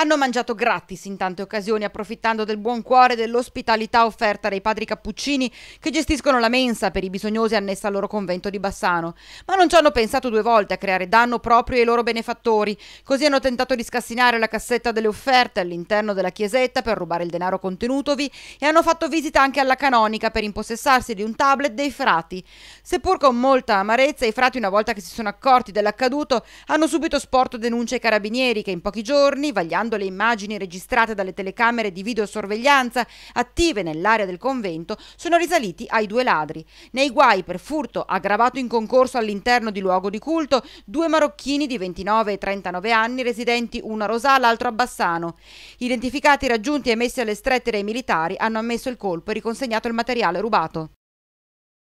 hanno mangiato gratis in tante occasioni, approfittando del buon cuore e dell'ospitalità offerta dai padri cappuccini che gestiscono la mensa per i bisognosi annessa al loro convento di Bassano. Ma non ci hanno pensato due volte a creare danno proprio ai loro benefattori. Così hanno tentato di scassinare la cassetta delle offerte all'interno della chiesetta per rubare il denaro contenutovi e hanno fatto visita anche alla canonica per impossessarsi di un tablet dei frati. Seppur con molta amarezza, i frati, una volta che si sono accorti dell'accaduto, hanno subito sporto denunce ai carabinieri che in pochi giorni, vagliando utilizzando le immagini registrate dalle telecamere di videosorveglianza attive nell'area del convento, sono risaliti ai due ladri. Nei guai per furto aggravato in concorso all'interno di luogo di culto, due marocchini di 29 e 39 anni residenti uno a Rosà, l'altro a Bassano. Identificati, raggiunti e messi alle strette dai militari, hanno ammesso il colpo e riconsegnato il materiale rubato.